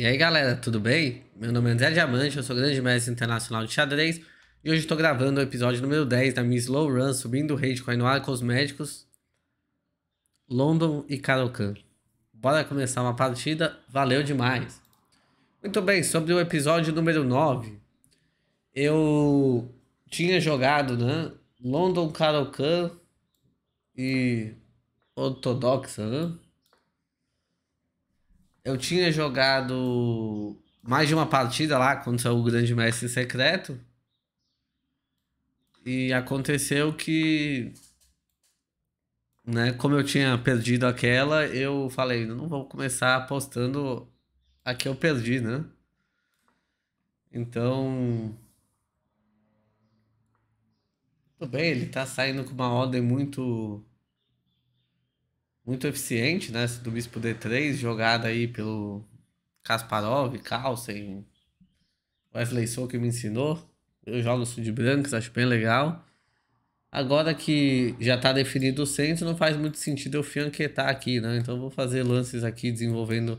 E aí galera, tudo bem? Meu nome é André Diamante, eu sou grande mestre internacional de xadrez e hoje estou gravando o episódio número 10 da minha Slow Run subindo o rede com Ainoar Cosméticos, London e Karokan. Bora começar uma partida, valeu demais! Muito bem, sobre o episódio número 9, eu tinha jogado né, London, Karokan e Ortodoxa, né? eu tinha jogado mais de uma partida lá contra o Grande Mestre Secreto. E aconteceu que. Né, como eu tinha perdido aquela, eu falei, não vou começar apostando a que eu perdi, né? Então. Tudo bem, ele tá saindo com uma ordem muito muito eficiente, né? Do Bispo D3, jogada aí pelo Kasparov, Carlsen, Wesley Sou que me ensinou. Eu jogo sul de brancos, acho bem legal. Agora que já está definido o centro, não faz muito sentido eu fianquetar aqui, né? Então vou fazer lances aqui desenvolvendo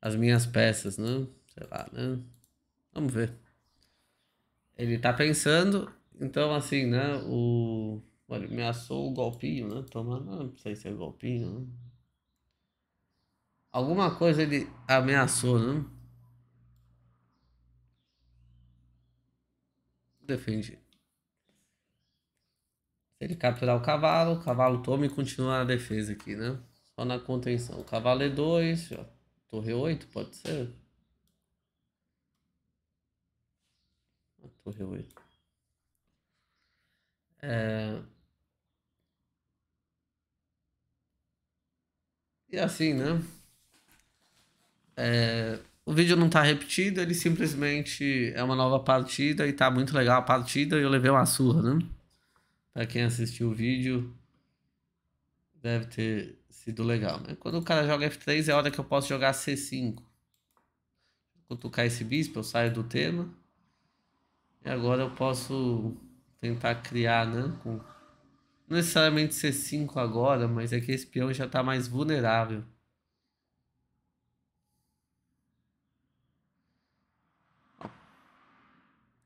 as minhas peças, né? Sei lá, né? Vamos ver. Ele está pensando, então assim, né? O ele ameaçou o golpinho, né? Tomando, não sei se é golpinho, né? Alguma coisa ele ameaçou, né? Defendi. Se ele capturar o cavalo, o cavalo toma e continua a defesa aqui, né? Só na contenção. O cavalo é 2, torre 8, pode ser? A torre 8. É... E é assim, né? É, o vídeo não tá repetido, ele simplesmente é uma nova partida e tá muito legal a partida e eu levei uma surra, né? Pra quem assistiu o vídeo, deve ter sido legal, né? Quando o cara joga F3 é a hora que eu posso jogar C5. Cutucar esse bispo, eu saio do tema. E agora eu posso tentar criar, né? Com não necessariamente ser 5 agora, mas é que esse peão já está mais vulnerável.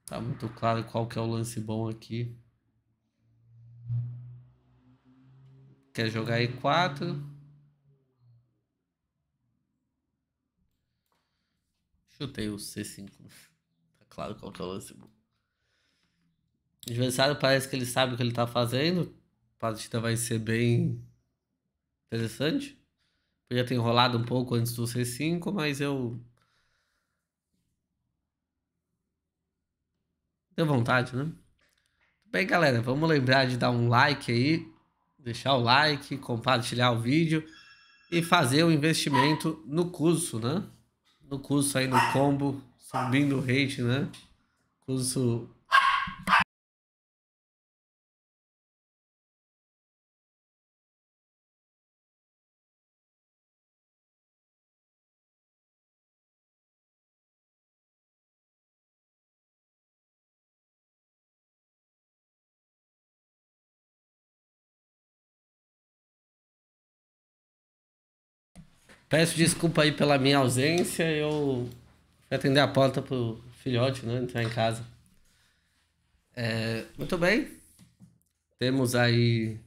Tá muito claro qual que é o lance bom aqui. Quer jogar E4. Chutei o C5. Tá claro qual que é o lance bom. O adversário parece que ele sabe o que ele tá fazendo partida vai ser bem interessante. Podia ter enrolado um pouco antes do C5, mas eu. Deu vontade, né? Bem, galera, vamos lembrar de dar um like aí, deixar o like, compartilhar o vídeo e fazer o um investimento no curso, né? No curso aí no combo, subindo o rate, né? Curso Peço desculpa aí pela minha ausência. Eu fui atender a porta pro filhote, né? Entrar em casa. É, muito bem. Temos aí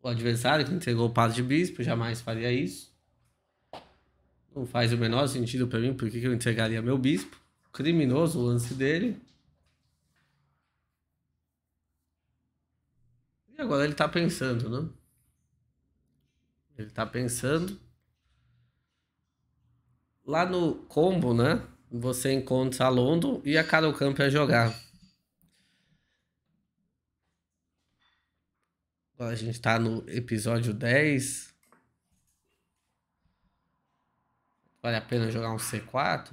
o adversário que entregou o passo de bispo, jamais faria isso. Não faz o menor sentido para mim porque eu entregaria meu bispo. Criminoso o lance dele. E agora ele tá pensando, né? Ele tá pensando lá no combo, né? Você encontra a Londo e a Carol Camp a jogar. Agora a gente tá no episódio 10. Vale a pena jogar um C4?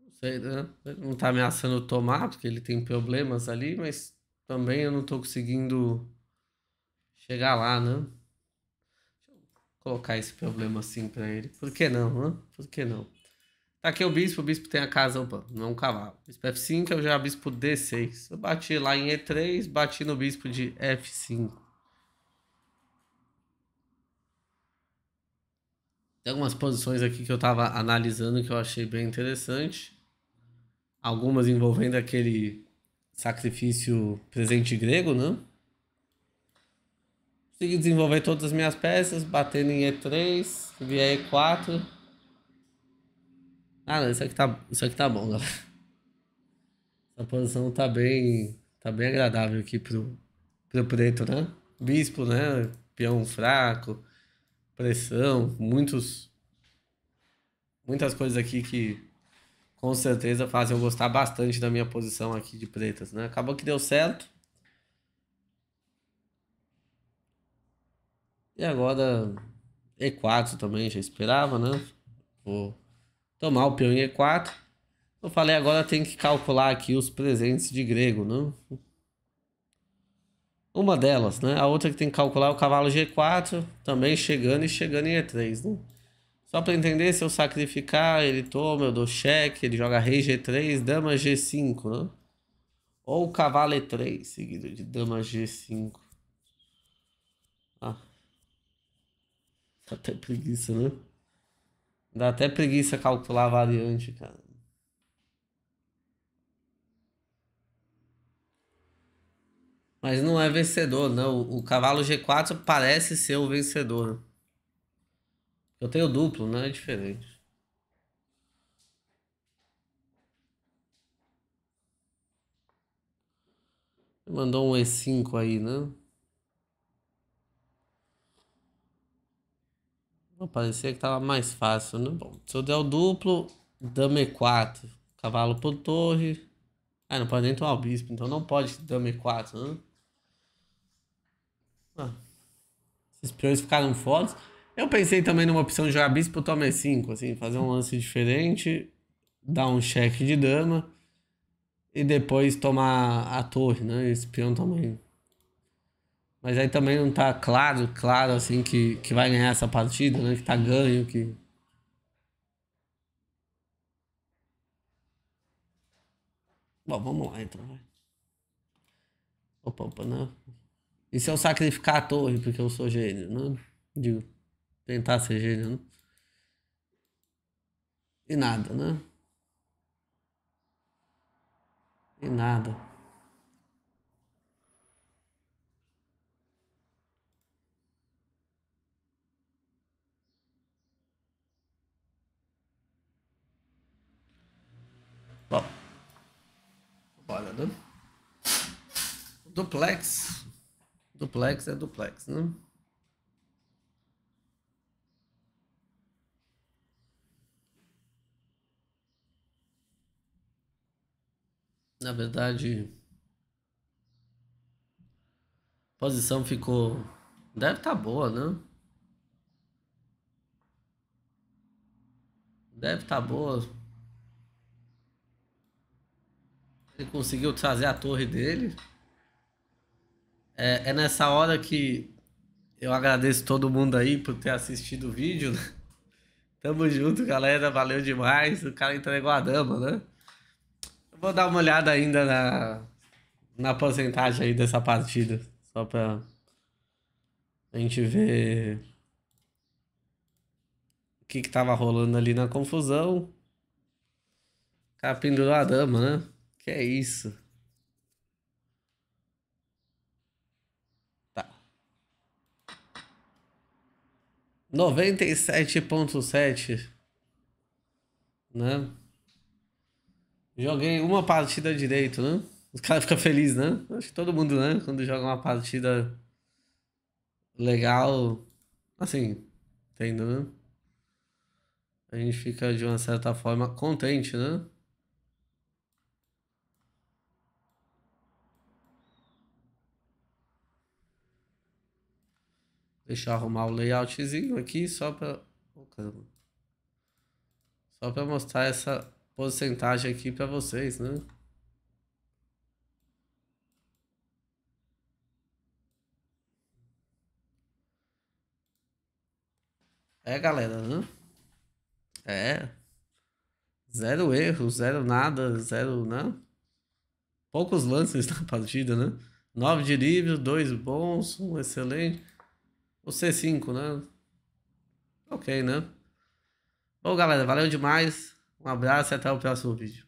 Não sei, né? Não tá ameaçando tomar, porque ele tem problemas ali, mas também eu não tô conseguindo chegar lá, né? colocar esse problema assim para ele. Por que não, hã? Por que não? Tá aqui o bispo, o bispo tem a casa, opa, não é um cavalo. Bispo F5, eu já é bispo D6. Eu bati lá em E3, bati no bispo de F5. Tem algumas posições aqui que eu tava analisando que eu achei bem interessante. Algumas envolvendo aquele sacrifício presente grego, né? consegui desenvolver todas as minhas peças, batendo em E3, via E4. Ah, não, isso aqui tá, isso aqui tá bom, galera. Essa posição tá bem, tá bem agradável aqui pro, pro preto, né? Bispo, né? Peão fraco, pressão, muitos muitas coisas aqui que com certeza fazem eu gostar bastante da minha posição aqui de pretas, né? Acabou que deu certo. E agora E4 também, já esperava, né? Vou tomar o peão em E4. Eu falei, agora tem que calcular aqui os presentes de grego, né? Uma delas, né? A outra que tem que calcular é o cavalo G4, também chegando e chegando em E3, né? Só para entender, se eu sacrificar, ele toma, eu dou cheque, ele joga rei G3, dama G5, né? Ou cavalo E3, seguido de dama G5. Ah, Dá até preguiça, né? Dá até preguiça calcular a variante, cara. Mas não é vencedor, não O, o cavalo G4 parece ser o vencedor. Eu tenho duplo, né? É diferente. Mandou um E5 aí, né? parecia que tava mais fácil, né? Bom, se eu der o duplo, dama e4. Cavalo por torre. Ah, não pode nem tomar o bispo, então não pode dama e4, né? Ah, esses peões ficaram fortes. Eu pensei também numa opção de jogar bispo toma e5, assim, fazer um lance diferente, dar um cheque de dama e depois tomar a torre, né? Esse peão também mas aí também não tá claro, claro, assim, que, que vai ganhar essa partida, né? Que tá ganho, que. Bom, vamos lá então, vai. Opa, opa, não. E se eu sacrificar a torre porque eu sou gênio, não? Né? Digo, tentar ser gênio, né? E nada, né? E nada. nada. Duplex. Duplex é duplex, né? Na verdade, posição ficou. Deve estar tá boa, né? Deve estar tá boa Ele conseguiu trazer a torre dele. É, é, nessa hora que eu agradeço todo mundo aí por ter assistido o vídeo. Né? Tamo junto, galera. Valeu demais. O cara entregou a dama, né? Eu vou dar uma olhada ainda na, na porcentagem aí dessa partida. Só pra a gente ver o que que tava rolando ali na confusão. O cara pendurou a dama, né? Que é isso? Tá. 97.7 né? Joguei uma partida direito, né? Os caras ficam felizes, né? Acho que todo mundo, né? Quando joga uma partida legal, assim, entendeu? Né? A gente fica de uma certa forma contente, né? Deixa eu arrumar o layoutzinho aqui só para só para mostrar essa porcentagem aqui para vocês, né? É, galera, né? É. Zero erro, zero nada, zero, né? Poucos lances na partida, né? Nove de livro, dois bons, um excelente. O C5, né? Ok, né? Bom, galera, valeu demais. Um abraço e até o próximo vídeo.